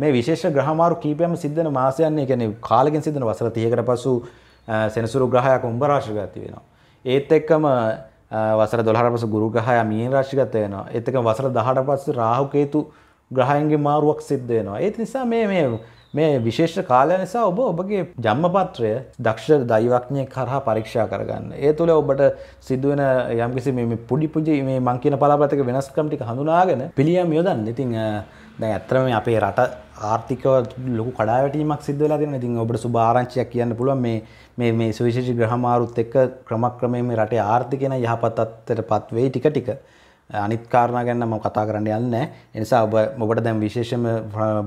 මේ විශේෂ ග්‍රහමාරු කීපයක්ම සිද්ධ වෙන මාසයන්නේ කියන්නේ කාලෙකින් සිද්ධ වෙන වසර 30කට පසු සෙනසුරු ග්‍රහයක් උඹ රාශියට ගත වෙනවා. ඒත් එක්කම වසර 12ට පසු ගුරු ග්‍රහය මීන රාශියට ගත වෙනවා. ඒත් එක්කම වසර 18ට පස්සේ රාහු කේතු ග්‍රහයන්ගේ මාරුවක් සිද්ධ වෙනවා. ඒ නිසා මේ මේ මේ විශේෂ කාලය නිසා ඔබ ඔබගේ ජම්මපත්‍රය දක්ෂ දෛවඥය කරහා පරීක්ෂා කරගන්න. ඒ තුළ ඔබට සිදුවන යම්කිසි මේ පොඩි පුජි මේ මං කියන පලාපතක වෙනස්කම් ටික හඳුනාගෙන පිළියම් යොදන්න. ඉතින් දැ ඇත්තරම අපේ රට ආර්ථික ලොකු කඩාවැටීමක් සිද්ධලා තින ඉතින් ඔබට සුභාරංචියක් කියන්න පුළුවන් මේ මේ මේ සුවිශේෂී ග්‍රහමාරුත් එක්ක ක්‍රමක්‍රමයෙන් මේ රටේ ආර්ථිකයන යහපත් අත්තර පත්වේ ටික ටික අනිත් කාරණා ගැන මම කතා කරන්න යන්නේ ඒ නිසා ඔබ ඔබට දැන් විශේෂම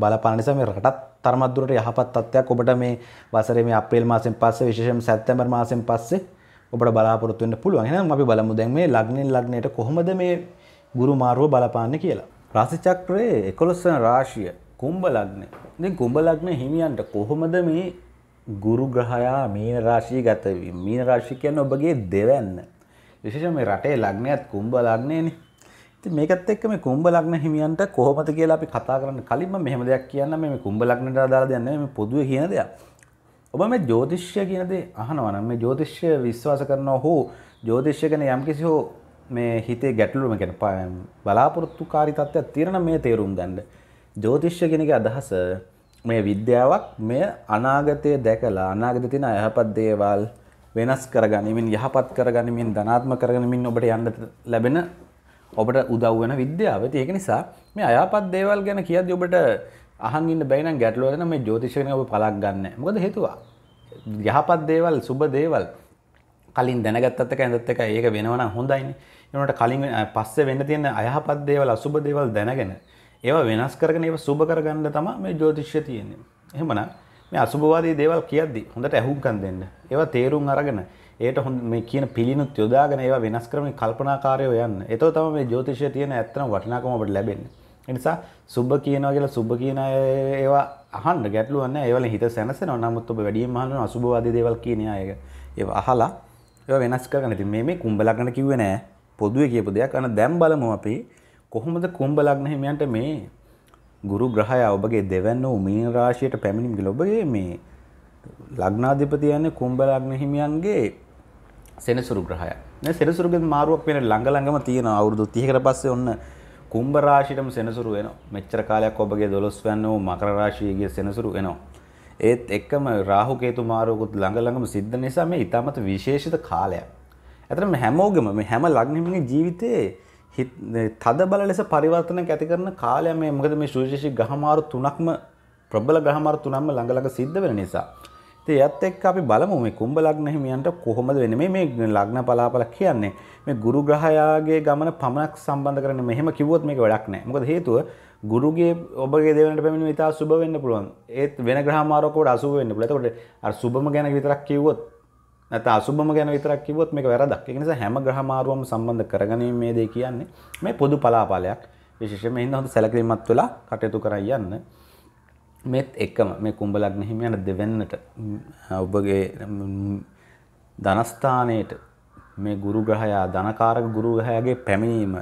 බලපාන නිසා මේ රටත් තරමක් දුරට යහපත් තත්ත්වයක් ඔබට මේ වසරේ මේ අප්‍රේල් මාසෙන් පස්සේ විශේෂයෙන් සැප්තැම්බර් මාසෙන් පස්සේ ඔබට බලාපොරොත්තු වෙන්න පුළුවන්. එහෙනම් අපි බලමු දැන් මේ ලග්නෙන් ලග්නයට කොහොමද මේ ගුරු මාරුව බලපාන්නේ කියලා. රාසිචක්‍රයේ එකොළොස්සන රාශිය කුම්භ ලග්නය. ඉතින් කුම්භ ලග්න හිමියන්ට කොහොමද මේ ගුරු ග්‍රහයා මීන රාශිය ගත වීම? මීන රාශිය කියන්නේ ඔබගේ දෙවැන්න. විශේෂයෙන් මේ රටේ ලග්නයත් කුම්භ ලග්නයනේ. ඉතින් මේකත් එක්ක මේ කුම්භ ලග්න හිමියන්ට කොහොමද කියලා අපි කතා කරන්න කලින් මම මෙහෙම දෙයක් කියන්නම් මේ කුම්භ ලග්නට අදාළ දෙයක් නෙමෙයි මේ පොදුවේ කියන දෙයක්. ඔබ මේ ජ්‍යොතිෂ්‍ය කියන දේ අහනවා නම් මේ ජ්‍යොතිෂ්‍ය විශ්වාස කරනවා හෝ ජ්‍යොතිෂ්‍ය ගැන යම්කිසි හෝ මේ හිතේ ගැටලුම ගැන බලාපොරොත්තු කාරිතත්වයක් තියෙන මේ තේරුම් ගන්න. ජෝතිෂ්‍ය කෙනෙක් අදහස මේ විද්‍යාවක් මේ අනාගතය දැකලා අනාගත තියෙන යහපත් දේවල් වෙනස් කරගනිමින් යහපත් කරගනිමින් ධනාත්මක කරගනිමින් ඔබට යන්න ලැබෙන ඔබට උදව් වෙන විද්‍යාව. ඒක නිසා මේ අයහපත් දේවල් ගැන කියද්දී ඔබට අහන් ඉන්න බැරි නම් ගැටලුව වෙන මේ ජ්‍යොතිෂ කෙනෙක් ඔබ පලක් ගන්න. මොකද හේතුව? යහපත් දේවල්, සුබ දේවල් කලින් දැනගත්තත් එක ඇඳත් එක ඒක වෙනවන හොඳයින්න එනට කලින් පස්සේ වෙන්න තියෙන අයහපත් දේවල් අසුබ දේවල් දැනගෙන ඒවා වෙනස් කරගෙන ඒ සුබ කරගන්න තම මේ ජෝතිශ්‍ය තියෙන්නේ එහෙමන මේ අසුභවාදී දේවල් කියද්දි හොඳට ඇහුම්කන් දෙන්න ඒවා තේරුම් අරගෙන ඒට හො මේ කියන පිළිනුත් යොදාගෙන ඒවා වෙනස් කරමින් කල්පනාකාරයෝ යන්න එතෝ තම මේ ජෝතිෂය තියෙන ඇත්තන වටිනාකම ඔබට ලැබෙන්නේ එනිසා සුබ කියනවා කියලා සුබ කියන ඒවා අහන්න ගැටලුවන්න ඒවල හිත සැනසෙනවා නමුත් ඔබ වැඩියෙන් අහනවා අසුබවාදී දේවල් කියන අයක ඒව අහලා ඒ වෙනස් කරන්න ඉතින් මේ මේ කුම්භ ලග්න කිව්වේ නෑ පොදුවේ කියපු දෙයක් අන දැන් බලමු අපි කොහොමද කුම්භ ලග්න හිමියන්ට මේ ගුරු ග්‍රහය ඔබගේ දෙවැන්න වූ මීන රාශියට පැමිණීම කියලා ඔබගේ මේ ලග්නාධිපති යන්නේ කුම්භ ලග්න හිමියන්ගේ සෙනසුරු ග්‍රහය. නේ සෙනසුරුගෙන් මාරුවක් වෙන ළඟ ළඟම තියෙන අවුරුදු 30කට පස්සේ ඔන්න කුම්භ රාශියටම සෙනසුරු වෙනවා. මෙච්චර කාලයක් ඔබගේ 12 වෙනි වූ මකර රාශියගේ සෙනසුරු වෙනවා. ඒත් එක්කම රාහු කේතු මාරුවකුත් ළඟ ළඟම සිද්ධ නිසා මේ ඊටමත් විශේෂිත කාලයක්. ඇතරම හැමෝගෙම මේ හැම ලග්නෙමගේ ජීවිතයේ තද බල ලෙස පරිවර්තනයක් ඇති කරන කාලය මේ මොකද මේ සුවිශේෂී ගහමාරු තුනක්ම ප්‍රබල ගහමාරු තුනක්ම ළඟ ළඟ සිද්ධ වෙන නිසා. ඉතින් ඒත් එක්ක අපි බලමු මේ කුම්භ ලග්න හිමියන්ට කොහොමද වෙන්නේ මේ මේ ලග්න පලාපල කියන්නේ මේ ගුරු ග්‍රහයාගේ ගමන පමණක් සම්බන්ධ කරගෙන මෙහෙම කිව්වොත් මේක වැඩක් නැහැ. මොකද හේතුව ගුරුගේ ඔබගේ දෙවනට පැමිණීම ඉතා සුබ වෙන්න පුළුවන්. ඒත් වෙන ග්‍රහ මාරකෝට අසුබ වෙන්න පුළුවන්. එතකොට අර සුබම ගැන විතරක් කිව්වොත් නැත්නම් අසුබම ගැන විතරක් කිව්වොත් මේක වැරදක්. ඒ නිසා හැම ග්‍රහ මාරුවම සම්බන්ධ කරගැනීම මේ දේ කියන්නේ මේ පොදු පලාපලයක්. විශේෂයෙන්ම හින්දා හොඳ සැලකිලිමත් වෙලා කටයුතු කරා යන්න. මෙත් එක්කම මේ කුඹලක් මෙහිම යන දෙවෙන්නට ඔබගේ ධනස්ථානයට මේ ගුරු ග්‍රහයා ධනකාරක ගුරු ග්‍රහයාගේ පැමිණීම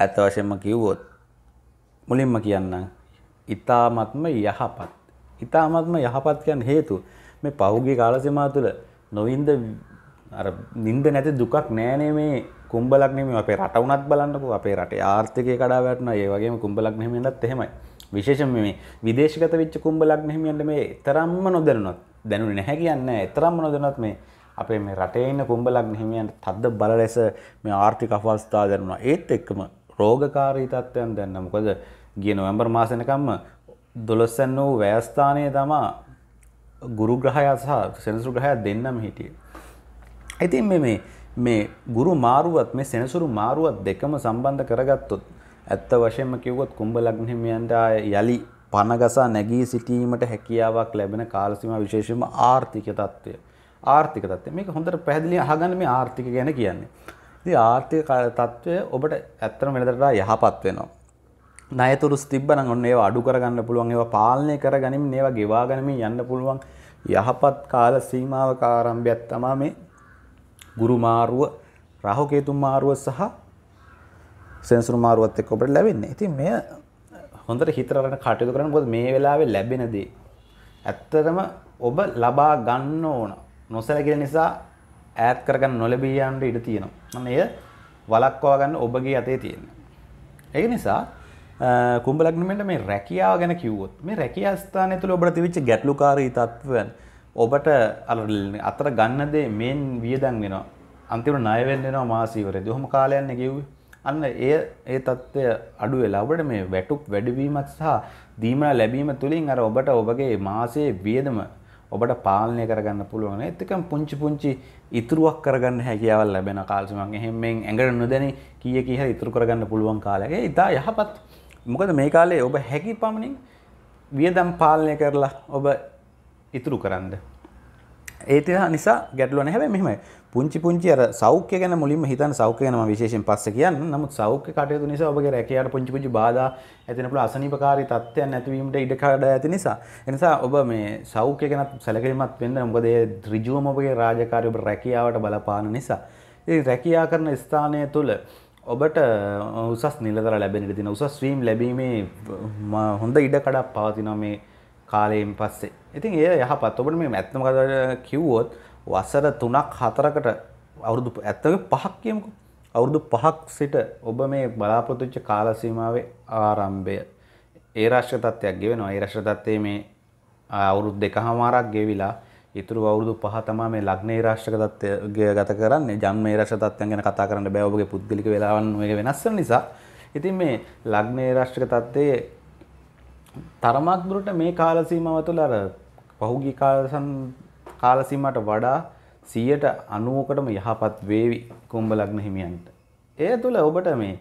ඇත්ත වශයෙන්ම කිව්වොත් මුලින්ම කියන්නම් ඊ타මත්ම යහපත් ඊ타මත්ම යහපත් කියන්නේ හේතු මේ පහුගිය කාල සීමා තුළ නොවින්ද අර නිින්ද නැති දුකක් නෑනේ මේ කුඹලක් නෙමෙයි අපේ රට උනත් බලන්නකෝ අපේ රටේ ආර්ථිකය කඩා වැටුණා ඒ වගේම කුඹලක් නෙමෙයි නේදත් එහෙමයි විශේෂම මේ විදේශගත වෙච්ච කුම්භ ලග්න හිමියන්ට මේ තරම්ම නොදැනුණොත් දැනුනේ නැහැ කියන්නේ තරම්ම නොදැනුණොත් මේ අපේ මේ රටේ ඉන්න කුම්භ ලග්න හිමියන්ට තද්ද බල ලෙස මේ ආර්ථික අවස්ථා දැනුණා. ඒත් එක්කම රෝගකාරී තත්ත්වයන් දැනුණා. මොකද ගිය නොවැම්බර් මාසෙනකම්ම 12 වෙනි ව්‍යයස්ථානයේ තමා ගුරු ග්‍රහය සහ සෙනසුරු ග්‍රහය දෙන්නම හිටියේ. ඉතින් මේ මේ ගුරු මාරුවත් මේ සෙනසුරු මාරුවත් දෙකම සම්බන්ධ කරගත්තොත් ඇත්ත වශයෙන්ම කිව්වොත් කුම්භ ලග්නහිමියන්ට යලි පනගසා නැගී සිටීමට හැකියාවක් ලැබෙන කාලසීමා විශේෂයෙන්ම ආර්ථික తত্ত্বය. ආර්ථික తত্ত্বය මේක හොඳට පැහැදිලි අහගන්න මේ ආර්ථික ගැන කියන්නේ. ඉතින් ආර්ථික తত্ত্বය ඔබට ඇත්තම වෙනදට යහපත් වෙනවා. ණයතුරුස් තිබ්බනම් ඔන්න ඒවා අඩු කරගන්න පුළුවන් ඒවා පාලනය කරගනිමින් ඒවා ගෙවා ගනිමින් යන්න පුළුවන් යහපත් කාල සීමාවක ආරම්භයක් තමයි මේ ගුරු මාරුව රාහු කේතු මාරුව සහ සෙන්සුරු මාරුවත් එක්ක ඔබට ලැබෙන්නේ. ඉතින් මෙය හොඳට හිතරගෙන කටයුතු කරන්න මොකද මේ වෙලාවේ ලැබෙන දේ ඇත්තටම ඔබ ලබා ගන්න ඕන. නොසැලකෙන නිසා ඈත් කරගන්න නොලැබී යන්න ඉඩ තියෙනවා. අන්න එය වළක්වා ගන්න ඔබගේ අතේ තියෙන. ඒ නිසා කුම්භ ලග්නෙට මේ රැකියාව ගැන කිව්වොත් මේ රැකියා ස්ථානය තුළ ඔබට තිබිච්ච ගැටලුකාරී තත්ත්වයන් ඔබට අතර ගන්න දේ මේන් වියදම් වෙනවා. අන්තිමට ණය වෙන්න වෙනවා මාසීවරේදී. ඔහොම කාලයන්නේ කිව්වේ. අන්න ඒ ඒ තත්ත්වය අඩු වෙලා ඔබට මේ වැටුප් වැඩිවීමක් සහ දීමනා ලැබීම තුලින් අර ඔබට ඔබගේ මාසයේ වියදම ඔබට පාලනය කරගන්න පුළුවන්. ඒත් එකම පුංචි පුංචි ඉතුරුවක් කරගන්න හැකියාවක් ලැබෙන කාලසමන්. එහෙන් මෙන් ඇඟට නොදැනි කීයේ කී හරි ඉතුරු කරගන්න පුළුවන් කාලයක. ඒ ඉතා යහපත්. මොකද මේ කාලේ ඔබ හැකි පමණින් වියදම් පාලනය කරලා ඔබ ඉතුරු කරන්නේ ඒති නිසා ගැටලුවන හැබ මෙම පුංචි පුංචි අර සෞඛ්‍ය ගැන මුලින් හිතන් සෞඛ්‍ය ගැන විශේෂෙන් පස්ස කියන්න නමුත් සෞඛ්‍ය කටයුතු නිසා ඔබගේ රැකයාට පුංචි පුංචි බාධා ඇතින පුළුවන් අසනීපකාරී තත්ත්වයන් නැතිවීමට ඉඩ කඩ ඇති නිසා ඒ නිසා ඔබ මේ සෞඛ්‍ය ගැන සැලකිලිමත් වෙන්න මොකද ඒ ඍජුවම ඔබගේ රාජකාරී ඔබ රැකියාවට බලපාන නිසා ඉතින් රැකියා කරන ස්ථානය තුළ ඔබට උසස් නිලතර ලැබෙන ඉඩ තියෙන උසස් වීම් ලැබීමේ හොඳ ඉඩ කඩක් පවතිනවා මේ කාලයෙන් පස්සේ. ඉතින් ඒ යහපත් ඔබට මේ ඇත්තම කතාවට කිව්වොත් වසර 3ක් 4කට අවුරුදු ඇත්තම 5ක් කියමුකෝ. අවුරුදු 5ක් සිට ඔබ මේ බලාපොරොත්තු වෙච්ච කාල සීමාවේ ආරම්භය ඒ රාෂ්ට්‍ර තත්ත්වයක් ගෙවෙනවා. ඒ රාෂ්ට්‍ර තත්ත්වයේ මේ අවුරුදු දෙකහමාරක් ගෙවිලා ඉතුරු අවුරුදු 5 තමයි මේ ලග්නේ රාෂ්ට්‍රක තත්ත්වය ගත කරන්නේ. ජන්මේ රාෂ්ට්‍ර තත්ත්වයන් ගැන කතා කරන්න බෑ. ඔබගේ පුද්ගලික වේලාවන් මේක වෙනස් වෙන නිසා. ඉතින් මේ ලග්නේ රාෂ්ට්‍රක තත්ත්වයේ තරමක් දුරට මේ කාලසීමාව තුළ අර පහුගිය කාලසන් කාලසීමට වඩා 100ට 90කටම යහපත් වේවි කුම්භ ලග්න හිමියන්ට. ඒ තුළ ඔබට මේ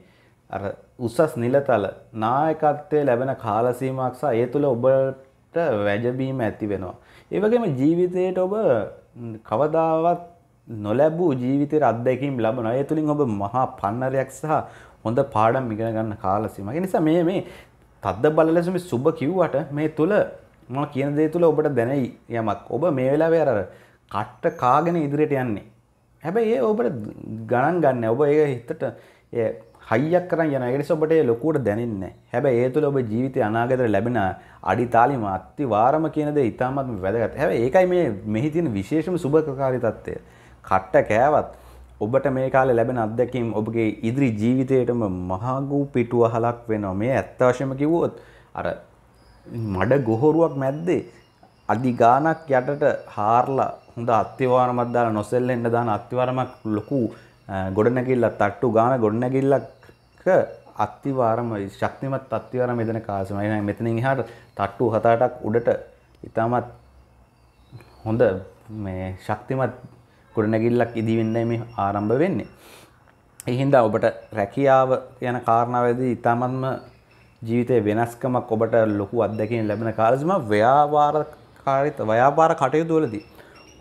අර උසස් නිලතල නායකත්වයේ ලැබෙන කාලසීමාවක් සහ ඒ තුළ ඔබට වැජබීම ඇති වෙනවා. ඒ වගේම ජීවිතයේට ඔබ කවදාවත් නොලැබූ ජීවිතේ අත්දැකීම් ලබනවා. ඒ තුලින් ඔබ මහා පන්නරයක් සහ හොඳ පාඩම් ඉගෙන ගන්න කාලසීමාවක්. ඒ නිසා මේ මේ තද්ද බල ලෙස මේ සුබ කිව්වට මේ තුල මම කියන දේ තුල ඔබට දැනයි යමක්. ඔබ මේ වෙලාවේ අර කට්ට කාගෙන ඉදිරියට යන්නේ. හැබැයි ඒ ඔබට ගණන් ගන්න. ඔබ ඒ හිතට ඒ හයියක් කරන් යන. ඒ නිසා ඔබට ඒ ලොකුවට දැනෙන්නේ හැබැයි ඒ තුල ඔබ ජීවිතේ අනාගතේ ලැබෙන අඩිතාලිම අතිවාරම කියන දේ ඉතාමත් වැදගත්. හැබැයි ඒකයි මේ මෙහි තියෙන විශේෂම සුබකාරී తත්වය. කට්ට කෑවත් ඔබට මේ කාලේ ලැබෙන අත්දැකීම් ඔබගේ ඉදිරි ජීවිතයටම මහාගූ පිටුවහලක් වෙනවා. මේ ඇත්ත වශයෙන්ම කිව්වොත් අර මඩ ගොහරුවක් මැද්දේ අඩි ගාණක් යටට හාරලා හොඳ අත්තිවාරමක් දාලා නොසෙල්ලෙන්න දාන අත්තිවාරමක් ලොකු ගොඩනැගිල්ලක් තට්ටු ගාන ගොඩනැගිල්ලක අත්තිවාරම ශක්තිමත් අත්තිවාරම එදෙන කාසම. එහෙනම් මෙතනින් එහාට තට්ටු 7-8ක් උඩට ඉතාමත් හොඳ මේ ශක්තිමත් ගොඩනැගිල්ලක් ඉදිවෙන්න මේ ආරම්භ වෙන්නේ. එහින්දා ඔබට රැකියාව යන කාරණාවදී ඉතාමත්ම ජීවිතය වෙනස්කමක් ඔබට ලොකු අත්දැකෙන ලැබෙන කාලසිම ව්‍යාපාරකාරිත ව්‍යාපාර කටයුතු වලදී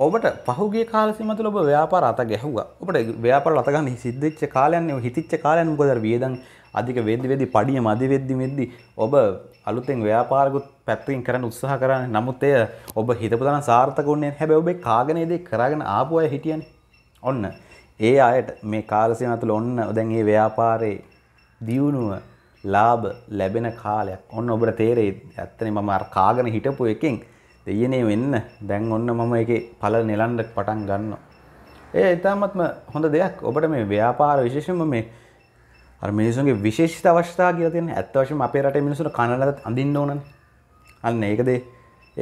ඔබට පහුගේ කාලසිම තුළ ඔබ ව්‍යාපාර අත ගැහුවා. ඔබට ව්‍යාපාර අත ගන්න සිද්ධිච්ච කාලයන් හිතිච්ච කාලයන් මොකද අර වියදම් අධික වෙද්දි වෙද්දි පඩිය මදි වෙද්දි වෙද්දි ඔබ අලුතෙන් ව්‍යාපාරකුත් පැත්තිෙන් කරන්න උත්සාහ කරන්න නමුත් එය ඔබ හිතපුදන සාර්ථකුන්නේ හැබැ ඔබේ කාගනයේද කරගෙන ආපු අය හිටියන් ඔන්න ඒ අයට මේ කාලසිය අතුළ ඔන්න ඔදැන් ඒ ව්‍යාපාරයේ දියුණුව ලාබ ලැබෙන කාලයක් ඔන්න ඔබට තේරේ ඇත්තනේ මම අර කාගෙන හිටපු එකෙන් දෙයනේ වෙන්න දැන් ඔන්න මම එකේ පල නෙලන්න පටන් ගන්නවා. ඒ ඉතාමත්ම හොඳ දෙයක් ඔබට මේ ව්‍යාපාර විශේෂම මේ මිනිසුන්ගේ විශේෂිත අවශ්‍යතා කියල තියෙන ඇත් වශයෙන් අපේ රට මිනිසුට කනලත් අඳින්න ඕනන අන්න ඒකදේ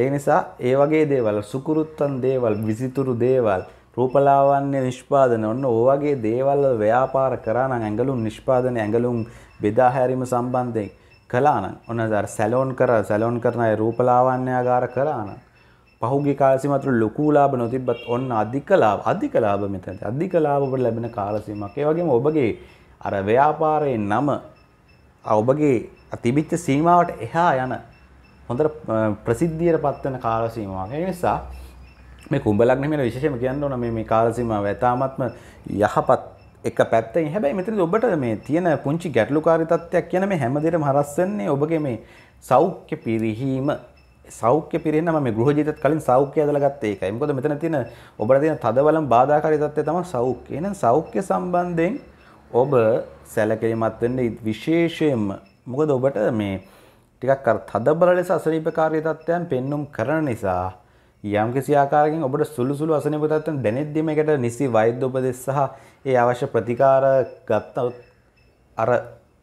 ඒ නිසා ඒ වගේ දේවල් සුකුරුත්තන් දේවල් විසිතුරු දේවල් රූපලාවන්‍ය නිෂ්පාදන ඔන්න ඕවගේ දේවල් ව්‍යාපාර කරන ඇඟලුම් නිෂ්පාදන ඇඟලුම් බෙදාහැරීම සම්බන්ධයෙන් කලාන ඔන්න දර සැලෝන් කර සැලෝන් කරන අය රූපලාවන්‍යාගාර කරාන පහුගේ කාලසිමතුර ලොකූලාබ නොතිබත් ඔන්න අධිකලාබ අධිකලාබ මෙතනති අධිකලාබට ලැබෙන කාලසීමක් ඒ වගේ ඔබගේ අර ව්‍යාපාරයේ නම ඔබගේ තිබිච්ච සීමාවට එහා යන හොඳට ප්‍රසිද්ධියට පත්වන කාල සීමාවක්. ඒ නිසා මේ කුඹලක් නෙමෙයි විශේෂයෙන්ම කියන්න ඕන මේ මේ කාල සීමාව ඇතාමත්ම යහපත් එක පැත්තෙන්. හැබැයි මෙතනදී ඔබට මේ තියෙන පුංචි ගැටලුකාරී තත්ත්වයක් කියන මේ හැමදේටම හරස් වෙන්නේ ඔබගේ මේ සෞඛ්‍ය පිරිහීම සෞඛ්‍ය පිරෙන්න මම ගෘහ ජීවිතත් කලින් සෞඛ්‍ය ඇදලා ගත්තේ ඒකයි. මොකද මෙතන තියෙන ඔබට තියෙන තදබලම් බාධාකාරී තත්ත්වය තමයි සෞඛ්‍ය. එහෙනම් සෞඛ්‍ය සම්බන්ධයෙන් ඔබ සැලකිලිමත් වෙන්න විශේෂයෙන්ම මොකද ඔබට මේ ටිකක් අර තදබල ලෙස අසනීපකාරී තත්ත්වයන් පෙන්눔 කරන නිසා යම් කිසි ආකාරකින් ඔබට සුළු සුළු අසනීප තත්ත්වයන් දැනෙද්දී මේකට නිසි වෛද්‍ය උපදෙස් සහ ඒ අවශ්‍ය ප්‍රතිකාර ගත්තොත් අර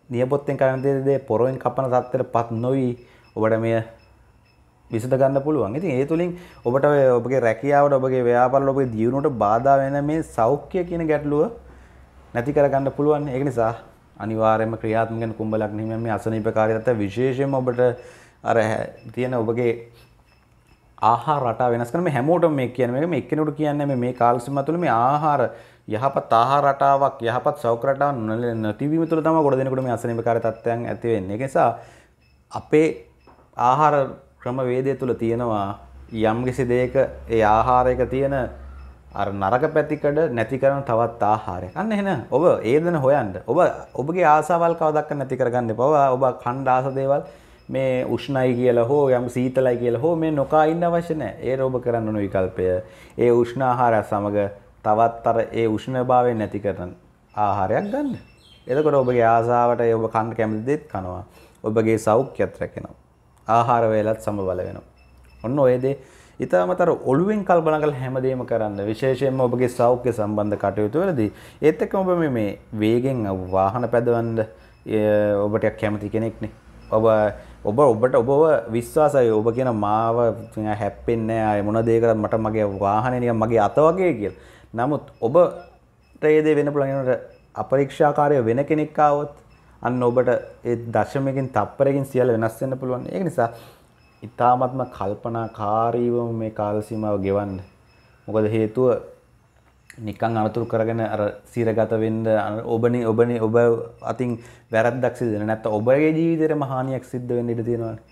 නියපොත්තෙන් කරන දේ පොරොන් කපන තත්ත්වයටපත් නොවි ඔබට මේ විසඳ ගන්න පුළුවන්. ඉතින් ඒ තුලින් ඔබට ඔබගේ රැකියාවට ඔබගේ ව්‍යාපාරවල ඔබගේ දියුණුවට බාධා වෙන මේ සෞඛ්‍ය කියන ගැටලුව නැති කරගන්න පුළුවන් ඒක නිසා අනිවාර්යයෙන්ම ක්‍රියාත්මක වෙන කුඹලක් නෙමෙයි මේ අසනීපකාරී තත්ත්වය විශේෂයෙන්ම ඔබට අර තියෙන ඔබගේ ආහාර රටා වෙනස් කරන මේ හැමෝටම මේ කියන්නේ මේක මේ එක්කෙනෙකුට කියන්නේ මේ මේ කාල සීමාව තුළ මේ ආහාර යහපත් ආහාර රටාවක් යහපත් සෞඛ්‍ය රටාවක් නැතිවීම තුළ තමයි ගොඩ දෙනකොට මේ අසනීපකාරී තත්ත්වයන් ඇති වෙන්නේ. ඒක නිසා අපේ ආහාර ක්‍රම වේදය තුළ තියෙනවා යම් කිසි දෙයක ඒ ආහාරයක තියෙන අර නරක පැතිකඩ නැති කරන තවත් ආහාරයක්. අන්න එහෙන ඔබ ඒ දෙන හොයන්න. ඔබ ඔබගේ ආසාවල් කවදක්ක නැති කරගන්න එපා. ඔබ කණ්ඩ ආස දේවල් මේ උෂ්ණයි කියලා හෝ යම් සීතලයි කියලා හෝ මේ නොකා ඉන්න අවශ්‍ය නැහැ. ඒ රෝබ කරන්න ඕන විකල්පය. ඒ උෂ්ණ ආහාරය සමග තවත් අර ඒ උෂ්ණභාවය නැති කරන ආහාරයක් ගන්න. එතකොට ඔබගේ ආසාවට ඔබ කන්න කැමති දේත් කනවා. ඔබගේ සෞඛ්‍යයත් රැකෙනවා. ආහාර වේලත් සමබල වෙනවා. ඔන්න ඔය දේ ඉතාමතර ඔළුවෙන් කල්පනා කරලා හැමදේම කරන්න විශේෂයෙන්ම ඔබගේ සෞඛ්‍ය සම්බන්ධ කටයුතුවලදී ඒත් එක්කම ඔබ මේ වේගෙන් වාහන පැදවන්න ඔබට කැමති කෙනෙක්නේ ඔබ ඔබ ඔබට ඔබව විශ්වාසයි ඔබ කියන මාව හැප්පෙන්නේ අය මොන දේකට මට මගේ වාහනේ නිකන් මගේ අත වගේ කියලා. නමුත් ඔබට ඒ දේ වෙන පුළුවන් අපරීක්ෂාකාරය වෙන කෙනෙක් ආවොත් අන්න ඔබට ඒ දශමයකින් තප්පරකින් සියල්ල වෙනස් වෙන්න පුළුවන්. ඒක නිසා ඉතාමත්ම කල්පනාකාරීවම මේ කාල සීමාව ගෙවන්න. මොකද හේතුව නිකන් අනතුරු කරගෙන අර සිරගත වෙන්න ඔබනේ ඔබනේ ඔබ අතින් වැරද්දක් සිදු වෙන නැත්නම් ඔබගේ ජීවිතේටම හානියක් සිද්ධ වෙන්න ඉඩ තියෙනවානේ.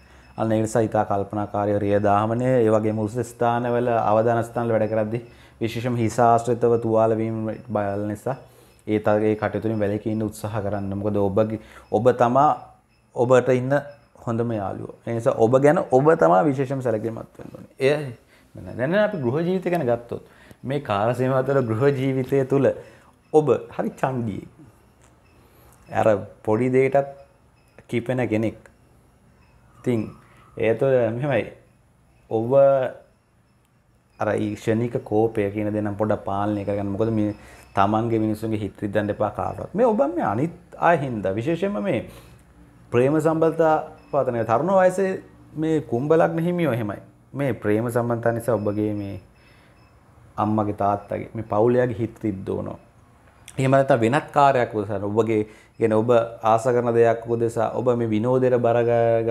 අන්න ඒ නිසා ඉතා කල්පනාකාරීව රියදාහමනේ ඒ වගේම උස ස්ථානවල අවදාන ස්ථානවල වැඩ කරද්දී විශේෂම හිස ආශ්‍රිතව තුවාල වීම බයල් නිසා ඒ තරගේ කටයුතු වලින් වැළකී ඉන්න උත්සාහ කරන්න. මොකද ඔබ ඔබ තමා ඔබට ඉන්න හොඳම යාලුවෝ. ඒ නිසා ඔබ ගැන ඔබ තමයි විශේෂම සැලකිලිමත් වෙන්න ඕනේ. එය දැන් අපි ගෘහ ජීවිතය ගැන ගත්තොත් මේ කාල සීමාවතර ගෘහ ජීවිතය තුළ ඔබ හරි චණ්ඩියෙක්. අර පොඩි දෙයකටත් කිපෙන කෙනෙක්. ඉතින් ඒ තුළ මෙහෙමයි. ඔබ අර ඊක්ෂණික කෝපය කියන දේ නම් පොඩ්ඩක් පාලනය කරගන්න. මොකද මේ තමන්ගේ මිනිස්සුන්ගේ හිත රිදන්න එපා කාටවත්. මේ ඔබ මේ අනිත් ආහින්ද විශේෂයෙන්ම මේ ප්‍රේම සම්බන්ධතා පාතනය තරුණ වයසේ මේ කුම්බලක් නහිමියෝ හෙමයි මේ ප්‍රේම සම්බන්තා නිසා ඔබගේ මේ අම්මගේ තාත්තගේ මේ පවුලයාගේ හිත් තිද්දෝනෝ. එහෙම නැත්නම් වෙනත් කාර්යයක් උදෙසා ඔබගේ කියන්නේ ඔබ ආස කරන දෙයක් උදෙසා ඔබ මේ විනෝදයට බර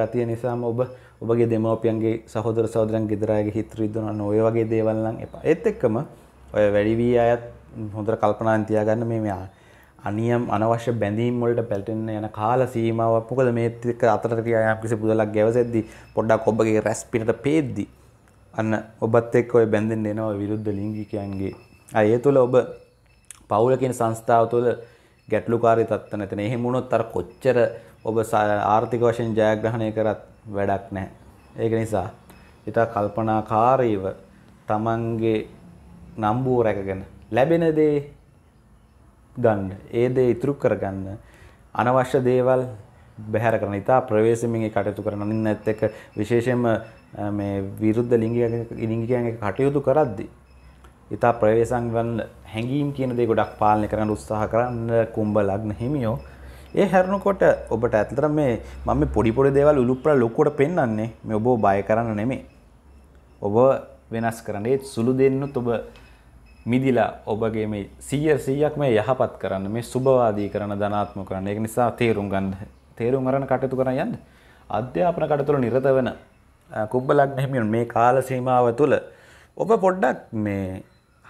ගතිය නිසාම ඔබ ඔබගේ දෙමව්පියන්ගේ සහෝදර සහෝදරයන් ගෙදර අයගේ හිත් රිද්දනවා ඔය වගේ දේවල් නම් එපා. ඒත් එක්කම ඔය වැඩි වී අයත් හොඳට කල්පනාෙන් තියාගන්න මේ මෙයා අනියම් අනවශ්‍ය බැඳීම්වලට පැල්ටෙන්න යන කාල සීමාවක් මොකද මේක අතට ටිකක් කිසි පුදලක් ගැවසෙද්දි පොඩ්ඩක් ඔබගේ රැස් පිටට පේද්දි අන්න ඔබත් එක්ක ඔය බැඳෙන්න එනවා විරුද්ධ ලිංගිකයන්ගේ අය ඒ තුළ ඔබ පවුල කියන සංස්ථාව තුළ ගැටලුකාරී තත්ත්ව නැතන එහෙම වුණොත් අර කොච්චර ඔබ ආර්ථික වශයෙන් ජයග්‍රහණය කරත් වැඩක් නැහැ. ඒක නිසා ඉතා කල්පනාකාරීව තමන්ගේ නම්බුව රැකගෙන ලැබෙන දේ ගන්න. ඒ දේ ඉතුරු කරගන්න. අනවශ්‍ය දේවල් බැහැර කරන ඉතා ප්‍රවේශමෙන් කටයුතු කරන අනිත් එක්ක විශේෂයෙන්ම මේ විරුද්ධ ලිංගික ලිංගිකයන්ගේ කටයුතු කරද්දී ඉතා ප්‍රවේශම් වන හැඟීම් කියන දේ ගොඩක් පාලනය කරන්න උත්සාහ කරන්න කුම්භ ලග්න හිමියෝ ඒ හැරෙනකොට ඔබට ඇත්තටම මේ මම මේ පොඩි පොඩි දේවල් උලුප්පලා ලොකුවට පෙන්වන්නේ මේ ඔබව බය කරන්න නෙමෙයි. ඔබ වෙනස් කරන්න ඒ සුළු දෙන්නුත් ඔබ මිදිලා ඔබගේ මේ 100 100ක් මේ යහපත් කරන්න මේ සුබවාදී කරන ධනාත්මක කරන ඒක නිසා තේරුම් ගන්න තේරුම් අරගෙන කටයුතු කරන් යන්න අධ්‍යාපන කටයුතු වල නිරත වෙන කුබ්බ ලග්න හිමියන් මේ කාල සීමාව තුළ ඔබ පොඩ්ඩක් මේ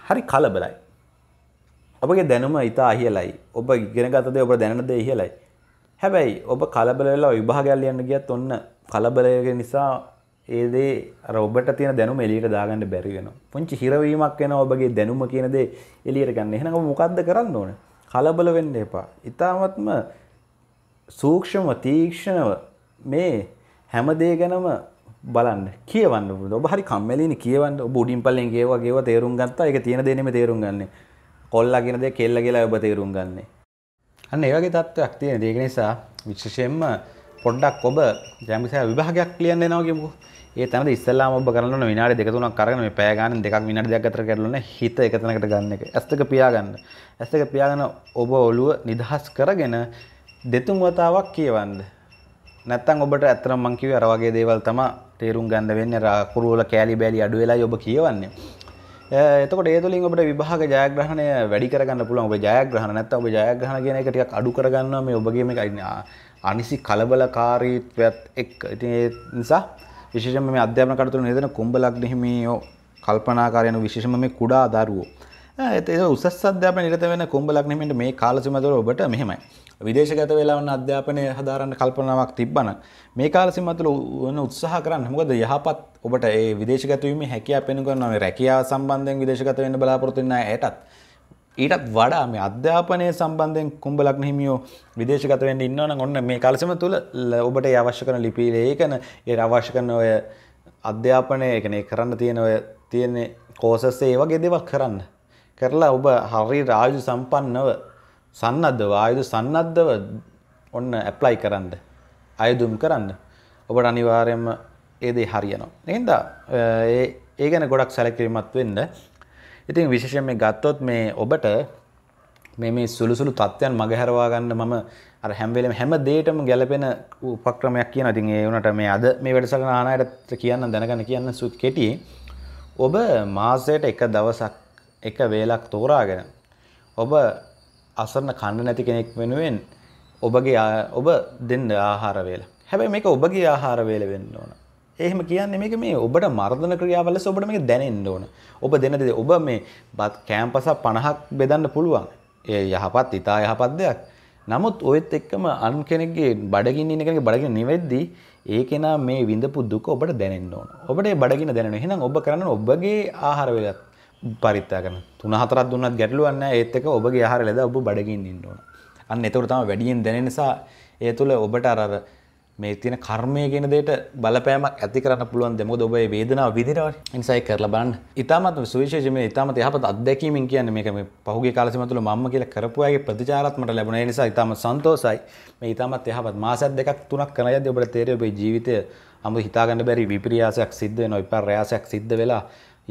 හරි කලබලයි ඔබගේ දැනුම ඉතා අහියලයි ඔබ ඉගෙනගත දේ ඔබ දැනන දේ ඉහලයි හැබැයි ඔබ කලබල වෙලා විභාගයක් ලියන්න ගියත් ඔන්න කලබලය නිසා ඒදේ රොබට තිය දැනු එලියට දාගන්න බැරිවෙන පුංචි හිරවීමක් වෙන ඔබගේ දැනුම කියනද එලියට ගන්න එහෙනක මොකක්ද කරන්න ඕන කලබල වෙන්න එපා ඉතාමත්ම සූක්ෂම තීක්ෂණව මේ හැමදේ ගැනම බලන්න කියවන්න ඔබ හරි කම්මැලින කියවන්න බඩින් පල්ලෙන් ගේවා ගේව තේරුම් ගත්තා එක තියෙන දෙනෙම තේරුම් ගන්න කොල්ලා කියෙනද කෙල්ල කියලා ඔබ තේරුම් ගන්න අන්න ඒවගේ තත්ත්වයක් තියෙන ඒක නිසා විශෂයෙන්ම පොඩ්ඩක් ඔබ ජැමිසය විභාගයක් ලියන්න නවගෙමු ඒ තැනද ඉස්සල්ලාම ඔබ කරන්න ඕන විනාඩි දෙක තුනක් අරගෙන මේ පැය ගන්න දෙකක් විනාඩි දෙකක් අතර කරලා ඕන හිත එක තැනකට ගන්න එක. ඇස් දෙක පියාගන්න. ඇස් දෙක පියාගෙන ඔබ ඔළුව නිදහස් කරගෙන දෙතුන් වතාවක් කියවන්න. නැත්තම් ඔබට ඇත්තටම මං කිව්වේ අර වගේ දේවල් තමයි තේරුම් ගන්න වෙන්නේ. අකුරු වල කෑලි බෑලි අඩු වෙලායි ඔබ කියවන්නේ. එතකොට ඒ තුළින් ඔබට විභාග ජයග්‍රහණය වැඩි කරගන්න පුළුවන්. ඔබ ජයග්‍රහණ නැත්තම් ඔබ ජයග්‍රහණ කියන එක ටිකක් අඩු කරගන්නවා මේ ඔබගේ මේ අනිසි කලබලකාරීත්වයත් එක්ක. ඉතින් ඒ නිසා විශේෂයෙන්ම මේ අධ්‍යාපන කටයුතු නියදෙන කුඹලග්න හිමියෝ කල්පනාකාර යන විශේෂම මේ කුඩා දරුවෝ ඒ උසස් අධ්‍යාපන නිරත වෙන කුඹලග්න හිමියන්ට මේ කාලසීම තුළ ඔබට මෙහෙමයි විදේශගත වෙලා වන්න අධ්‍යාපනය හදාරන්න කල්පනාවක් තිබ්බන මේ කාලසීම තුළ වෙන උත්සාහ කරන්න මොකද යහපත් ඔබට ඒ විදේශගත වීමේ හැකියාව පෙන්වන රැකියාව සම්බන්ධයෙන් විදේශගත වෙන්න බලාපොරොත්තු වෙන අයටත් ඊටත් වඩා මේ අධ්‍යාපනය සම්බන්ධයෙන් කුම්ඹලක් හිමියෝ විදේශගත වෙන්න ඉන්නවන ඔන්න මේ කලසම තුළ ඔබට අවශ්‍ය කරන ලිපි ඒකන ඒ අවශ්‍ය කරන ඔය අධ්‍යාපනය එකන කරන්න තියෙන ඔය තියන්නේ කෝසස්සේ ඒ වගේ දෙවක් කරන්න කරලා ඔබ හරි රාජු සම්පන්නව සන්නද්ධව ආයුදු සන්නද්ධව ඔන්න ඇප්ලයි කරන්න අයුදුම් කරන්න ඔබට අනිවාර්යම ඒදේ හරියනවා එහින්දා ඒ ගැන ගොඩක් සැලකිරීමත් වෙන්න ඉතින් විශේෂයෙන් මේ ගත්තොත් මේ ඔබට මේ මේ සුළු සුළු තත්ත්වයන් මගහැරවා ගන්න මම අර හැම වෙලෙම හැම දෙයකටම ගැළපෙන උපක්‍රමයක් කියන. ඉතින් ඒ වුණාට මේ අද මේ වැඩසටහන ආන අයට කියන්න දැනගන්න කියන්න සුත් කෙටියෙන් ඔබ මාසයට එක දවසක් එක වේලක් තෝරාගෙන ඔබ අසරණ කන්න නැති කෙනෙක් වෙනුවෙන් ඔබගේ ඔබ දෙන්න ආහාර වේල. හැබැයි මේක ඔබගේ ආහාර වේල වෙන්න ඕන. එහෙම කියන්නේ මේක මේ ඔබට මර්ධන ක්‍රියාවල ඔබට මේක දැනෙන්න ඕන. ඔබ දෙන දේ ඔබ මේ බත් කැම්පස 50ක් බෙදන්න පුළුවන්. ඒ යහපත් ඊතා යහපත් දෙයක්. නමුත් ඔයත් එක්කම අන් කෙනෙක්ගේ බඩගින්න ඉන්න කෙනෙක්ගේ බඩගින්න නිවෙද්දී ඒ කෙනා මේ විඳපු දුක ඔබට දැනෙන්න ඕන. ඔබට ඒ බඩගින්න දැනෙන. එහෙනම් ඔබ කරන්න ඔබගේ ආහාර වේලත් පරිත්‍යාග කරන. තුන හතරක් දුන්නත් ගැටලුවක් නැහැ. ඒත් එක ඔබගේ ආහාර ලැබලා ඔබ බඩගින්න ඉන්න ඕන. අන්න ඒක තමයි වැඩියෙන් දැනෙන නිසා ඒ තුළ ඔබට අර අර මේ තියෙන කර්මය ගෙන දෙයට බලපෑමක් ඇති කරන්න පුළුවන් දෙමොද ඔබේ වේදනාව විදිරවට නිසයි කරලා බලන්න. ඉතාමත් සුවිශේෂ මේ ඉතාමත් යහපත් අත්දැකීමෙන් කියන්නේ මේක මේ පහුගිය කාල සීමා තුළ මම කියලා කරපු අයගේ ප්‍රතිචාරات මට ලැබුණා. ඒ නිසා ඉතාමත් සන්තෝසයි. මේ ඉතාමත් යහපත් මාසයක් දෙකක් තුනක් කරන යද්දී ඔබට තේරෙයි ඔබේ ජීවිතය අමුතු හිතාගන්න බැරි විපර්යාසයක් සිද්ධ වෙනවා. විපර්යාසයක් සිද්ධ වෙලා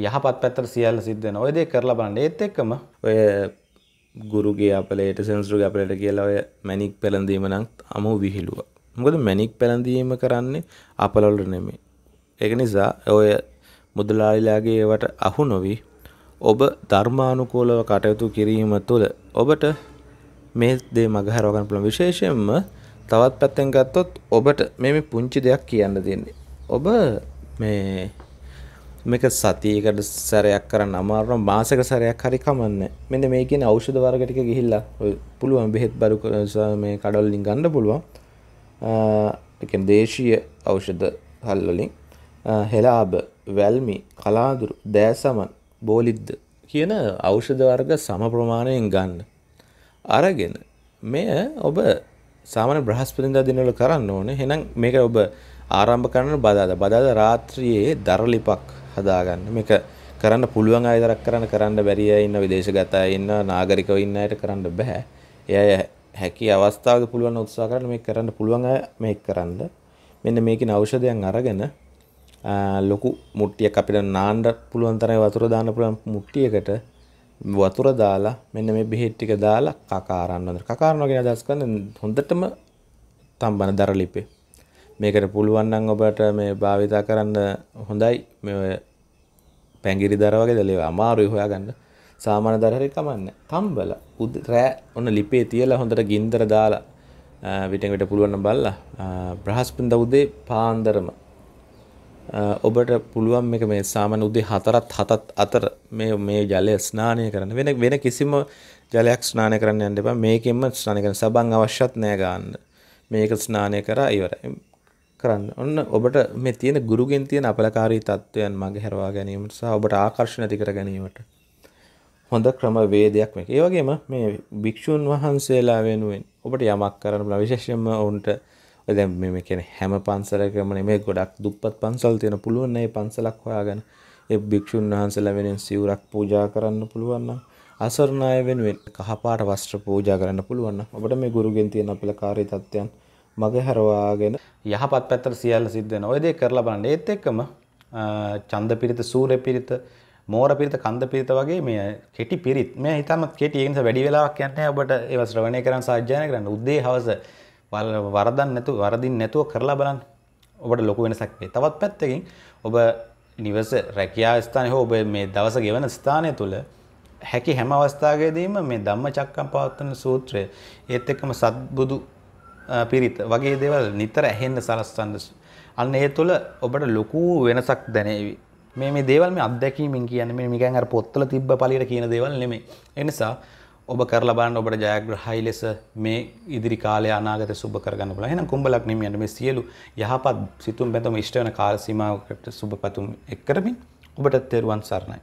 යහපත් පැත්තට සියල්ල සිද්ධ වෙනවා. ඔය දේ කරලා බලන්න. ඒත් එක්කම ඔය ගුරුගේ අපලයට සෙන්සුරුගේ අපලයට කියලා ඔය මැනික් පෙළඳීම නම් අමු විහිළුවක්. මොකද මැනික් පැළඳීම කරන්නේ අපලවලට නෙමෙයි. ඒක නිසා ඔය මුදලාලිලාගේ ඒවට අහු නොවි ඔබ ධර්මානුකූලව කටයුතු කිරීම තුළ ඔබට මේ දේ මගහරව ගන්න පුළුවන් විශේෂයෙන්ම තවත් පැත්තෙන් ගත්තොත් ඔබට මේ පුංචි දෙයක් කියන්න තියෙන්නේ. ඔබ මේ මේක සතියකට සැරයක් කරන්න අමාරුන මාසක සැරයක් හරි කමන්න මෙන්න මේ කියන ඖෂධ වර්ග ටික ගිහිල්ලා පුළුවන් බෙහෙත් බරු මේ කඩවලින් ගන්න පුළුවන් එක දේශීය ඖෂධ හල්වලින් හෙලාබ වැල්මි කලාදුරු දෑසමන් බෝලිද්ද කියන ඖෂධ වර්ග සම ප්‍රමාණයෙන් ගන්න. අරගෙන මෙය ඔබ සාමාන්‍ය බ්‍රහස්පතින්දා දිනවල කරන්න ඕනේ. එහෙනම් මේක ඔබ ආරම්භ කරන බදාදා බදාදා රාත්‍රියේ දරලිපක් හදාගන්න මේක කරන්න පුළුවන් අය දරක් කරන්න කරන්න බැරි අය ඉන්න විදේශගත අය ඉන්න නාගරිකව ඉන්න අයට කරන්න බෑ එය හැකි අවස්ථාවක පුළුවන් උත්සාහ කරන්න මේක කරන්න පුළුවන් අය මේක කරන්න. මෙන්න මේකේ ඖෂධයන් අරගෙන ලොකු මුට්ටියක් අපිට නාන්න පුළුවන් තරම් වතුර දාන්න පුළුවන් මුට්ටියකට වතුර දාලා මෙන්න මේ බෙහෙත් ටික දාලා කකාරන්න හොඳට. කකාරනවා කියන අදහස් කරන්නේ හොඳටම තම්බන දරලිපේ. මේකට පුළුවන් නම් ඔබට මේ භාවිතා කරන්න හොඳයි. මේ පැංගිරි දර වගේ දලේ අමාරුයි හොයාගන්න. සාමාන්‍ය දරහරි කමන්නේ. තම්බල උද රෑ ඔන්න ලිපේ තියලා හොඳට ගින්දර දාලා විටෙන් විට පුළුවන් නම් බලලා බ්‍රහස්පතින්දා උදේ පාන්දරම ඔබට පුළුවන් මේක මේ සාමාන්‍ය උදේ 4ත් 7ත් අතර මේ මේ ජලය ස්නානය කරන්න වෙන වෙන කිසිම ජලයක් ස්නානය කරන්න යන්න එපා මේකෙන්ම ස්නානය කරන්න සබන් අවශ්‍යත් නෑ ගන්න මේක ස්නානය කරා ඉවරයි කරන්න ඔන්න ඔබට මේ තියෙන ගුරුගෙන් තියෙන අපලකාරී තත්වයන් මගේ හැරවා ගැනීමට සහ ඔබට ආකර්ෂණ ඇති කර ගැනීමට හොඳ ක්‍රමවේදයක් මේක. ඒ වගේම මේ භික්ෂුන් වහන්සේලා වෙනුවෙන් ඔබට යමක් කරන්න බලා විශේෂයෙන්ම ඔවුන්ට ඔය දැන් මේ කියන්නේ හැම පන්සලකම නෙමෙයි ගොඩක් දුප්පත් පන්සල් තියෙන පුළුවන් නේ පන්සලක් හොයාගෙන ඒ භික්ෂුන් වහන්සේලා වෙනුවෙන් සිවුරක් පූජා කරන්න පුළුවන් නම් අසරණ අය වෙනුවෙන් කහපාට වස්ත්‍ර පූජා කරන්න පුළුවන් නම් ඔබට මේ ගුරුගෙන් තියෙන අපලකාරී තත්ත්වයන් මගහැරවාගෙන යහපත් පැත්තට සියල්ල සිද්ධ වෙනවා. ඔය දේ කරලා බලන්න. ඒත් එක්කම ඡන්ද පිරිත, සූර්ය පිරිත මෝර පිරිත කන්ද පිරිත වගේ මේ කෙටි පිරිත් මේ හිතමත් කෙටි ඒ නිසා වැඩි වෙලාවක් යන්නේ ඔබට ඒව ශ්‍රවණය කරන් සාජ්ජායනය කරන්න උදේ හවස වරදන් නැතුව වරදින් නැතුව කරලා බලන්න ඔබට ලොකු වෙනසක් වේ. තවත් පැත්තකින් ඔබ නිවස රැකියා ස්ථානයේ හෝ ඔබ මේ දවස ගෙවන ස්ථානය තුළ හැකි හැම අවස්ථාවකදීම මේ ධම්මචක්කම් පවත්වන සූත්‍රය ඒත් එක්කම සත්බුදු පිරිත වගේ දේවල් නිතර ඇහෙන්න සලස්වන්න අන්න ඒ තුළ ඔබට ලොකු වෙනසක් දැනේවි. මේ දේවල් මේ අත්දැකීමින් කියන්නේ මේ නිකන් අර පොත්වල තිබ්බ පළියට කියන දේවල් නෙමෙයි. ඒ නිසා ඔබ කරලා බලන්න ඔබට ජයග්‍රහයි ලෙස මේ ඉදිරි කාලය අනාගතය සුබ කරගන්න පුළුවන්. එහෙනම් කුඹලක් නෙමෙයි මේ සියලු යහපත් සිතුම් බැඳම ඉෂ්ට වෙන කාල සීමාවකට සුබ පැතුම් එක් කරමින් ඔබට තෙරුවන් සරණයි.